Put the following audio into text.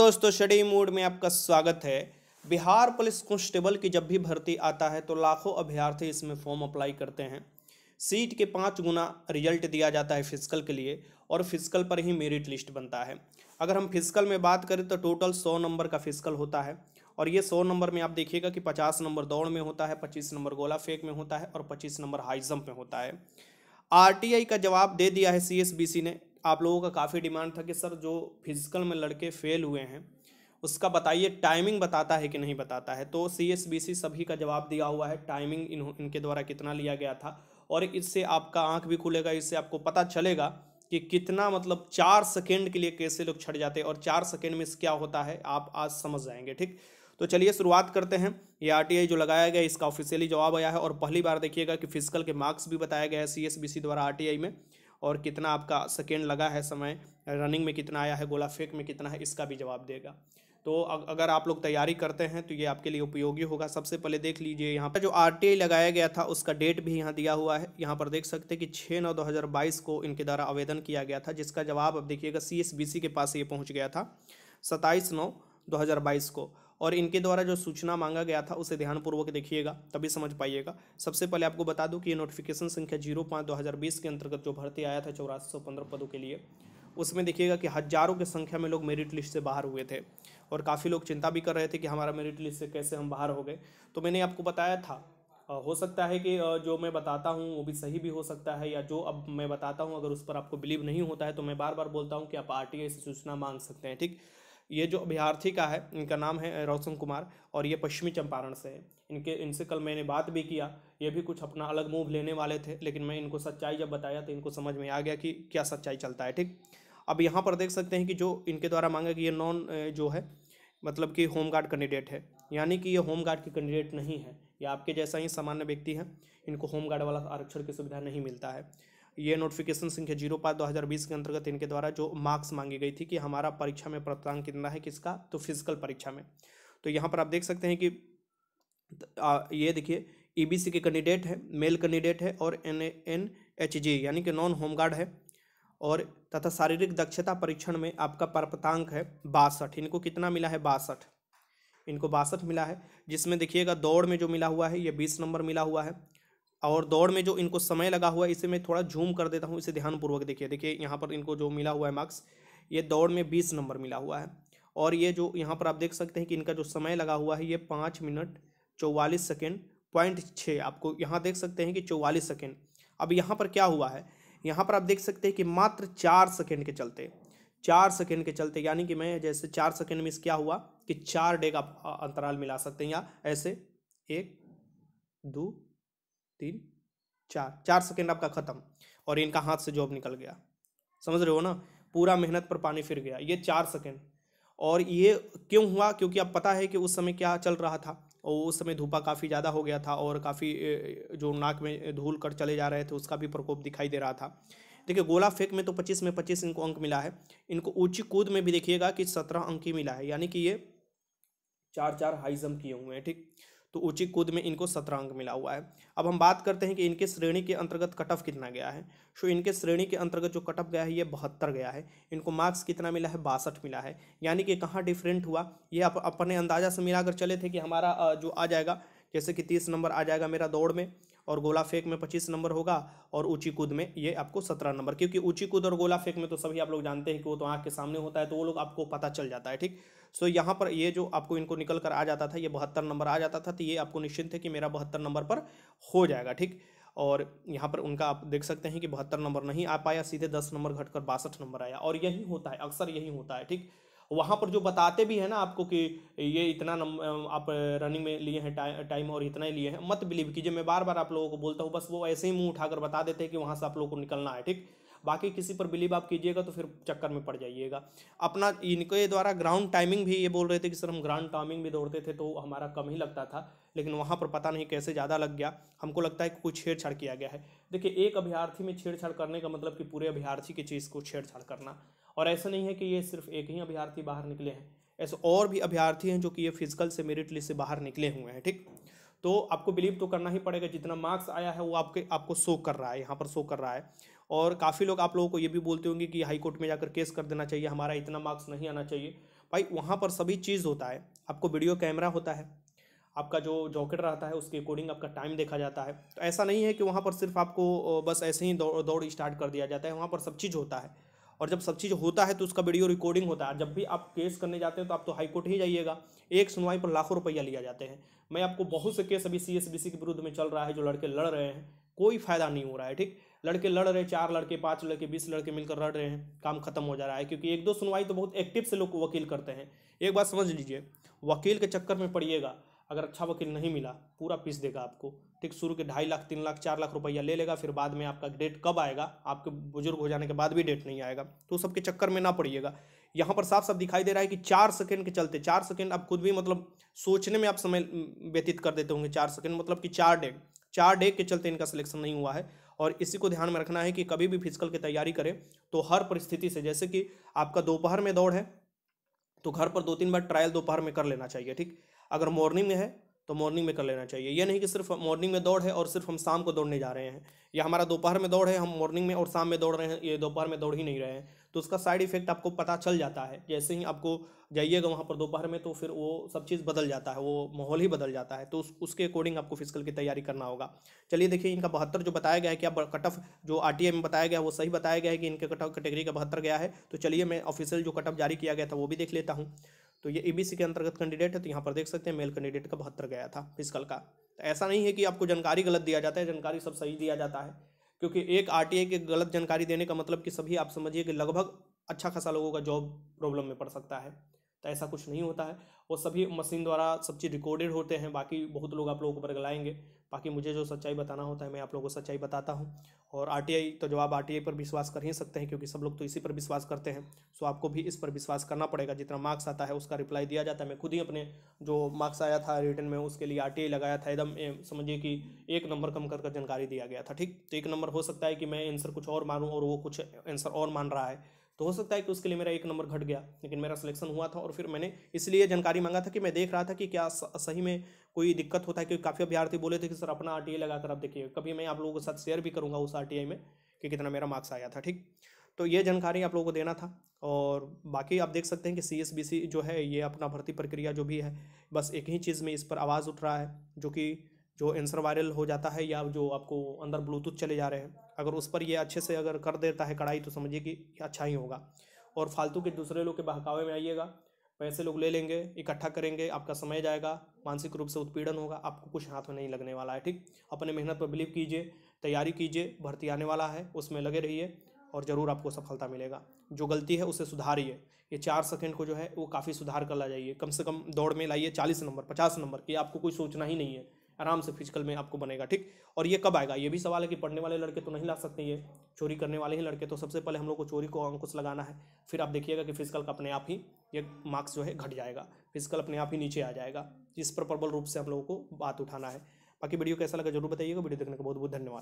दोस्तों शडी मूड में आपका स्वागत है बिहार पुलिस कांस्टेबल की जब भी भर्ती आता है तो लाखों अभ्यर्थी इसमें फॉर्म अप्लाई करते हैं सीट के पाँच गुना रिजल्ट दिया जाता है फिजिकल के लिए और फिजिकल पर ही मेरिट लिस्ट बनता है अगर हम फिजिकल में बात करें तो टोटल सौ नंबर का फिजिकल होता है और ये सौ नंबर में आप देखिएगा कि पचास नंबर दौड़ में होता है पच्चीस नंबर गोला फेंक में होता है और पच्चीस नंबर हाई जंप में होता है आर का जवाब दे दिया है सी ने आप लोगों का काफ़ी डिमांड था कि सर जो फिजिकल में लड़के फेल हुए हैं उसका बताइए टाइमिंग बताता है कि नहीं बताता है तो सी सभी का जवाब दिया हुआ है टाइमिंग इन इनके द्वारा कितना लिया गया था और इससे आपका आँख भी खुलेगा इससे आपको पता चलेगा कि कितना मतलब चार सेकेंड के लिए कैसे लोग छट जाते हैं और चार सेकेंड में क्या होता है आप आज समझ जाएंगे ठीक तो चलिए शुरुआत करते हैं ये आरटीआई जो लगाया गया इसका ऑफिशियली जवाब आया है और पहली बार देखिएगा कि फिजिकल के मार्क्स भी बताया गया है सी द्वारा आर में और कितना आपका सेकेंड लगा है समय रनिंग में कितना आया है गोला फेंक में कितना है इसका भी जवाब देगा तो अगर आप लोग तैयारी करते हैं तो ये आपके लिए उपयोगी होगा सबसे पहले देख लीजिए यहाँ पर जो आर लगाया गया था उसका डेट भी यहाँ दिया हुआ है यहाँ पर देख सकते हैं कि छः नौ दो हज़ार बाईस को इनके द्वारा आवेदन किया गया था जिसका जवाब अब देखिएगा सी के पास ये पहुँच गया था सत्ताईस नौ दो को और इनके द्वारा जो सूचना मांगा गया था उसे ध्यानपूर्वक देखिएगा तभी समझ पाइएगा सबसे पहले आपको बता दूं कि ये नोटिफिकेशन संख्या जीरो पाँच दो हज़ार बीस के अंतर्गत जो भर्ती आया था चौरासी सौ पंद्रह पदों के लिए उसमें देखिएगा कि हज़ारों की संख्या में लोग मेरिट लिस्ट से बाहर हुए थे और काफ़ी लोग चिंता भी कर रहे थे कि हमारा मेरिट लिस्ट से कैसे हम बाहर हो गए तो मैंने आपको बताया था हो सकता है कि जो मैं बताता हूँ वो भी सही भी हो सकता है या जो अब मैं बताता हूँ अगर उस पर आपको बिलीव नहीं होता है तो मैं बार बार बोलता हूँ कि आप आर से सूचना मांग सकते हैं ठीक ये जो अभ्यार्थी का है इनका नाम है रोशन कुमार और ये पश्चिमी चंपारण से है इनके इनसे कल मैंने बात भी किया ये भी कुछ अपना अलग मूव लेने वाले थे लेकिन मैं इनको सच्चाई जब बताया तो इनको समझ में आ गया कि क्या सच्चाई चलता है ठीक अब यहाँ पर देख सकते हैं कि जो इनके द्वारा मांगा कि ये नॉन जो है मतलब कि होम गार्ड कैंडिडेट है यानी कि ये होम गार्ड के कैंडिडेट नहीं है ये आपके जैसा ही सामान्य व्यक्ति हैं इनको होम गार्ड वाला आरक्षण की सुविधा नहीं मिलता है ये नोटिफिकेशन संख्या जीरो पाँच दो हज़ार बीस के अंतर्गत इनके द्वारा जो मार्क्स मांगी गई थी कि हमारा परीक्षा में प्राप्तांक कितना है किसका तो फिजिकल परीक्षा में तो यहाँ पर आप देख सकते हैं कि ये देखिए ईबीसी e के कैंडिडेट है मेल कैंडिडेट है और एन एन एच जी यानी कि नॉन होमगार्ड है और तथा शारीरिक दक्षता परीक्षण में आपका प्राप्तांक है बासठ इनको कितना मिला है बासठ इनको बासठ मिला है जिसमें देखिएगा दौड़ में जो मिला हुआ है ये बीस नंबर मिला हुआ है और दौड़ में जो इनको समय लगा हुआ है इसे मैं थोड़ा झूम कर देता हूँ इसे ध्यानपूर्वक देखिए देखिए यहाँ पर इनको जो मिला हुआ है मार्क्स ये दौड़ में बीस नंबर मिला हुआ है और ये जो यहाँ पर आप देख सकते हैं कि इनका जो समय लगा हुआ है ये पाँच मिनट चौवालीस सेकेंड पॉइंट छः आपको यहाँ देख सकते हैं कि चौवालीस सेकेंड अब यहाँ पर क्या हुआ है यहाँ पर आप देख सकते हैं कि मात्र चार सेकेंड के चलते चार सेकेंड के चलते यानी कि मैं जैसे चार सेकेंड में इस क्या हुआ कि चार डे का अंतराल मिला सकते हैं या ऐसे एक दो तीन चार चार सेकेंड आपका ख़त्म और इनका हाथ से जॉब निकल गया समझ रहे हो ना पूरा मेहनत पर पानी फिर गया ये चार सेकेंड और ये क्यों हुआ क्योंकि आप पता है कि उस समय क्या चल रहा था और उस समय धूपा काफ़ी ज़्यादा हो गया था और काफ़ी जो नाक में धूल कर चले जा रहे थे उसका भी प्रकोप दिखाई दे रहा था देखिए गोला फेंक में तो पच्चीस में पच्चीस इनको अंक मिला है इनको ऊंची कूद में भी देखिएगा कि सत्रह अंक ही मिला है यानी कि ये चार चार हाई जम्प किए हुए हैं ठीक तो ऊंची कूद में इनको सत्रह अंक मिला हुआ है अब हम बात करते हैं कि इनके श्रेणी के अंतर्गत कट ऑफ कितना गया है सो इनके श्रेणी के अंतर्गत जो कट ऑफ गया है ये बहत्तर गया है इनको मार्क्स कितना मिला है बासठ मिला है यानी कि कहाँ डिफरेंट हुआ ये आप अपने अंदाजा से मिला चले थे कि हमारा जो आ जाएगा जैसे कि तीस नंबर आ जाएगा मेरा दौड़ में और गोला फेंक में पच्चीस नंबर होगा और ऊंची कूद में ये आपको सत्रह नंबर क्योंकि ऊंची कूद और गोला फेंक में तो सभी आप लोग जानते हैं कि वो तो आँख के सामने होता है तो वो लोग आपको पता चल जाता है ठीक सो so, यहाँ पर ये जो आपको इनको निकल कर आ जाता था ये बहत्तर नंबर आ जाता था तो ये आपको निश्चिंत है कि मेरा बहत्तर नंबर पर हो जाएगा ठीक और यहाँ पर उनका आप देख सकते हैं कि बहत्तर नंबर नहीं आ पाया सीधे दस नंबर घटकर बासठ नंबर आया और यही होता है अक्सर यही होता है ठीक वहाँ पर जो बताते भी हैं ना आपको कि ये इतना आप रनिंग में लिए हैं टाइम टाइम और इतना ही लिए हैं मत बिलीव कीजिए मैं बार बार आप लोगों को बोलता हूँ बस वो ऐसे ही मुंह उठाकर बता देते हैं कि वहाँ से आप लोगों को निकलना है ठीक बाकी किसी पर बिलीव आप कीजिएगा तो फिर चक्कर में पड़ जाइएगा अपना इनके द्वारा ग्राउंड टाइमिंग भी ये बोल रहे थे कि सर हम ग्राउंड टाइमिंग भी दौड़ते थे तो हमारा कम ही लगता था लेकिन वहाँ पर पता नहीं कैसे ज़्यादा लग गया हमको लगता है कि कोई छेड़छाड़ किया गया है देखिए एक अभ्यार्थी में छेड़छाड़ करने का मतलब कि पूरे अभ्यार्थी की चीज़ को छेड़छाड़ करना और ऐसा नहीं है कि ये सिर्फ एक ही अभ्यार्थी बाहर निकले हैं ऐसे और भी अभ्यार्थी हैं जो कि ये फिजिकल से मेरिट लिस्ट से बाहर निकले हुए हैं ठीक तो आपको बिलीव तो करना ही पड़ेगा जितना मार्क्स आया है वो आपके आपको शो कर रहा है यहाँ पर शो कर रहा है और काफ़ी लोग आप लोगों को ये भी बोलते होंगे कि हाई कोर्ट में जाकर केस कर देना चाहिए हमारा इतना मार्क्स नहीं आना चाहिए भाई वहाँ पर सभी चीज़ होता है आपको वीडियो कैमरा होता है आपका जो जॉकेट रहता है उसके अकॉर्डिंग आपका टाइम देखा जाता है तो ऐसा नहीं है कि वहाँ पर सिर्फ आपको बस ऐसे ही दौड़ दौड़ स्टार्ट कर दिया जाता है वहाँ पर सब चीज़ होता है और जब सब चीज़ होता है तो उसका वीडियो रिकॉर्डिंग होता है जब भी आप केस करने जाते हैं तो आप तो हाईकोर्ट ही जाइएगा एक सुनवाई पर लाखों रुपया लिया जाते हैं मैं आपको बहुत से केस अभी सी के विरुद्ध में चल रहा है जो लड़के लड़ रहे हैं कोई फ़ायदा नहीं हो रहा है ठीक लड़के लड़ रहे चार लड़के पाँच लड़के बीस लड़के मिलकर लड़ रहे हैं काम खत्म हो जा रहा है क्योंकि एक दो सुनवाई तो बहुत एक्टिव से लोग वकील करते हैं एक बात समझ लीजिए वकील के चक्कर में पड़िएगा अगर अच्छा वकील नहीं मिला पूरा पीस देगा आपको ठीक शुरू के ढाई लाख तीन लाख चार लाख रुपया ले लेगा फिर बाद में आपका डेट कब आएगा आपके बुजुर्ग हो जाने के बाद भी डेट नहीं आएगा तो सबके चक्कर में ना पड़िएगा यहाँ पर साफ साफ दिखाई दे रहा है कि चार सेकेंड के चलते चार सेकेंड आप खुद भी मतलब सोचने में आप समय व्यतीत कर देते होंगे चार सेकेंड मतलब कि चार डे चार डे के चलते इनका सिलेक्शन नहीं हुआ है और इसी को ध्यान में रखना है कि कभी भी फिजिकल की तैयारी करें तो हर परिस्थिति से जैसे कि आपका दोपहर में दौड़ है तो घर पर दो तीन बार ट्रायल दोपहर में कर लेना चाहिए ठीक अगर मॉर्निंग में है तो मॉर्निंग में कर लेना चाहिए यह नहीं कि सिर्फ मॉर्निंग में दौड़ है और सिर्फ हम शाम को दौड़ने जा रहे हैं या हमारा दोपहर में दौड़ है हम मॉर्निंग में और शाम में दौड़ रहे हैं ये दोपहर में दौड़ ही नहीं रहे हैं तो उसका साइड इफेक्ट आपको पता चल जाता है जैसे ही आपको जाइएगा वहाँ पर दोपहर में तो फिर वो सब चीज़ बदल जाता है वो माहौल ही बदल जाता है तो उस, उसके अकॉर्डिंग आपको फिजिकल की तैयारी करना होगा चलिए देखिए इनका बहत्तर जो बताया गया है क्या कट ऑफ जो आर में बताया गया वो सही बताया गया है कि इनके कट ऑफ कैटेगरी का बहत्तर गया है तो चलिए मैं ऑफिशियल जो कट ऑफ जारी किया गया था वो भी देख लेता हूँ तो ये ए के अंतर्गत कैंडिडेट है तो यहाँ पर देख सकते हैं मेल कैंडिडेट का बहत्तर गया था फिजिकल का तो ऐसा नहीं है कि आपको जानकारी गलत दिया जाता है जानकारी सब सही दिया जाता है क्योंकि एक आर के गलत जानकारी देने का मतलब कि सभी आप समझिए कि लगभग अच्छा खासा लोगों का जॉब प्रॉब्लम में पड़ सकता है तो ऐसा कुछ नहीं होता है और सभी मशीन द्वारा सब चीज़ रिकॉर्डेड होते हैं बाकी बहुत लोग आप लोगों को बरगलाएंगे बाकी मुझे जो सच्चाई बताना होता है मैं आप लोगों को सच्चाई बताता हूँ और आर तो जब आप आर पर विश्वास कर ही सकते हैं क्योंकि सब लोग तो इसी पर विश्वास करते हैं सो आपको भी इस पर विश्वास करना पड़ेगा जितना मार्क्स आता है उसका रिप्लाई दिया जाता है मैं खुद ही अपने जो मार्क्स आया था रिटर्न में उसके लिए आर लगाया था एकदम समझिए कि एक नंबर कम कर जानकारी दिया गया था ठीक तो एक नंबर हो सकता है कि मैं आंसर कुछ और मानूँ और वो कुछ आंसर और मान रहा है तो हो सकता है कि उसके लिए मेरा एक नंबर घट गया लेकिन मेरा सिलेक्शन हुआ था और फिर मैंने इसलिए जानकारी मांगा था कि मैं देख रहा था कि क्या सही में कोई दिक्कत होता है क्योंकि काफ़ी अभ्यार्थी बोले थे कि सर अपना आर टी लगाकर आप देखिए कभी मैं आप लोगों के साथ शेयर भी करूँगा उस आर में कि कितना मेरा मार्क्स आया था ठीक तो ये जानकारी आप लोगों को देना था और बाकी आप देख सकते हैं कि सी एस बी सी जो है ये अपना भर्ती प्रक्रिया जो भी है बस एक ही चीज़ में इस पर आवाज़ उठ रहा है जो कि जो एंसर वायरल हो जाता है या जो आपको अंदर ब्लूटूथ चले जा रहे हैं अगर उस पर ये अच्छे से अगर कर देता है कढ़ाई तो समझिए कि अच्छा ही होगा और फालतू के दूसरे लोग के बहकावे में आइएगा पैसे लोग ले लेंगे इकट्ठा करेंगे आपका समय जाएगा मानसिक रूप से उत्पीड़न होगा आपको कुछ हाथ में नहीं लगने वाला है ठीक अपने मेहनत पर बिलीव कीजिए तैयारी कीजिए भर्ती आने वाला है उसमें लगे रहिए और ज़रूर आपको सफलता मिलेगा जो गलती है उसे सुधारिए ये चार सेकंड को जो है वो काफ़ी सुधार कर ला जाइए कम से कम दौड़ में लाइए चालीस नंबर पचास नंबर कि आपको कोई सोचना ही नहीं है आराम से फिजिकल में आपको बनेगा ठीक और ये कब आएगा ये भी सवाल है कि पढ़ने वाले लड़के तो नहीं ला सकते ये चोरी करने वाले ही लड़के तो सबसे पहले हम लोग को चोरी को अंकुश लगाना है फिर आप देखिएगा कि फिजिकल का अपने आप ही ये मार्क्स जो है घट जाएगा फिजिकल अपने आप ही नीचे आ जाएगा इस पर प्रबल रूप से हम लोगों को बात उठाना है बाकी वीडियो कैसा लगा जरूर बताइएगा वीडियो देखने का बहुत बहुत धन्यवाद